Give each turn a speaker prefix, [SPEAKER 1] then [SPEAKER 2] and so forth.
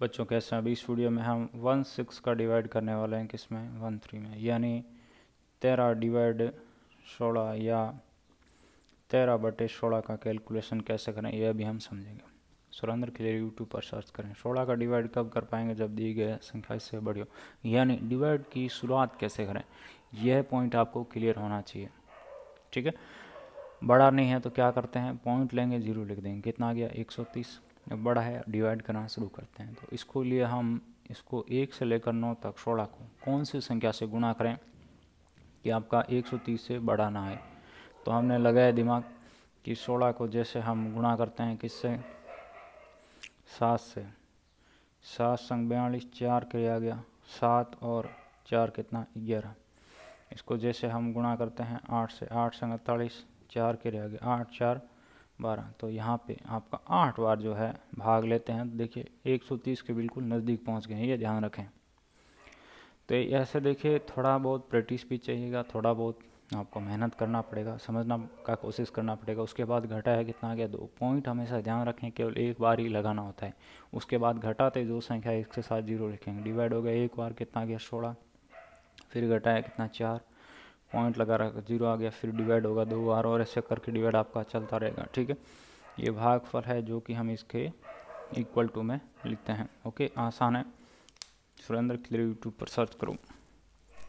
[SPEAKER 1] बच्चों हैं अभी इस वीडियो में हम वन सिक्स का डिवाइड करने वाले हैं किस में वन थ्री में यानी तेरह डिवाइड सोलह या तेरह बटे सोलह का कैलकुलेशन कैसे करें यह भी हम समझेंगे सुरेंद्र खिलेरी यूट्यूब पर सर्च करें सोलह का डिवाइड कब कर पाएंगे जब दी गए संख्या इससे बड़ी हो यानी डिवाइड की शुरुआत कैसे करें यह पॉइंट आपको क्लियर होना चाहिए ठीक है बड़ा नहीं है तो क्या करते हैं पॉइंट लेंगे जीरो लिख देंगे कितना आ गया एक सौ तीस जब बड़ा है डिवाइड करना शुरू करते हैं तो इसको लिए हम इसको एक से लेकर नौ तक सोलह को कौन सी संख्या से गुणा करें कि आपका 130 से बड़ा ना है तो हमने लगाया दिमाग कि सोलह को जैसे हम गुणा करते हैं किससे सात से सात संग बयालीस चार के आ गया सात और चार कितना ग्यारह इसको जैसे हम गुणा करते हैं आठ से आठ संग अड़तालीस चार के आ गया आठ चार बारह तो यहाँ पे आपका आठ बार जो है भाग लेते हैं तो देखिए 130 के बिल्कुल नज़दीक पहुँच गए हैं ये ध्यान रखें तो ऐसे देखिए थोड़ा बहुत प्रैक्टिस भी चाहिएगा थोड़ा बहुत आपको मेहनत करना पड़ेगा समझना का कोशिश करना पड़ेगा उसके बाद घटा है कितना गया दो पॉइंट हमेशा ध्यान रखें केवल एक बार ही लगाना होता है उसके बाद घटाते जो संख्या एक से सात जीरो लिखेंगे डिवाइड हो गया एक बार कितना गया सोलह फिर घटाया कितना चार पॉइंट लगा रहा जीरो आ गया फिर डिवाइड होगा दो बार और ऐसे करके डिवाइड आपका चलता रहेगा ठीक है ये भागफल है जो कि हम इसके इक्वल टू में लिखते हैं ओके आसान है सुरेंद्र क्लियर यूट्यूब पर सर्च करूँ